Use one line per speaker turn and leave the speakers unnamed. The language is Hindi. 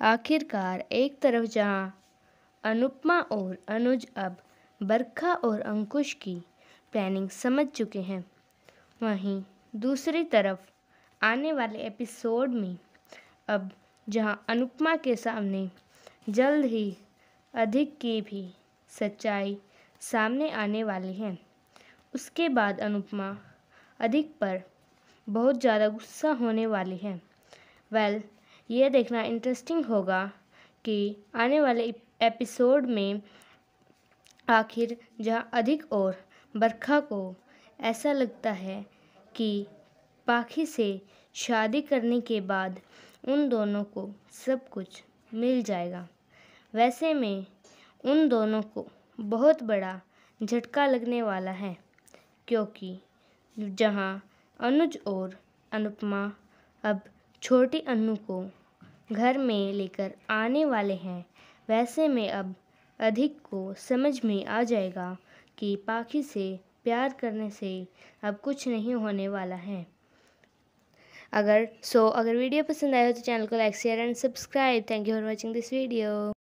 आखिरकार एक तरफ जहाँ अनुपमा और अनुज अब बरखा और अंकुश की प्लानिंग समझ चुके हैं वहीं दूसरी तरफ आने वाले एपिसोड में अब जहाँ अनुपमा के सामने जल्द ही अधिक की भी सच्चाई सामने आने वाली है उसके बाद अनुपमा अधिक पर बहुत ज़्यादा गुस्सा होने वाली है वेल यह देखना इंटरेस्टिंग होगा कि आने वाले एपिसोड में आखिर जहां अधिक और बरखा को ऐसा लगता है कि पाखी से शादी करने के बाद उन दोनों को सब कुछ मिल जाएगा वैसे में उन दोनों को बहुत बड़ा झटका लगने वाला है क्योंकि जहां अनुज और अनुपमा अब छोटे अन्नू को घर में लेकर आने वाले हैं वैसे में अब अधिक को समझ में आ जाएगा कि पाखी से प्यार करने से अब कुछ नहीं होने वाला है अगर सो so, अगर वीडियो पसंद आए हो तो चैनल को like share and subscribe thank you for watching this video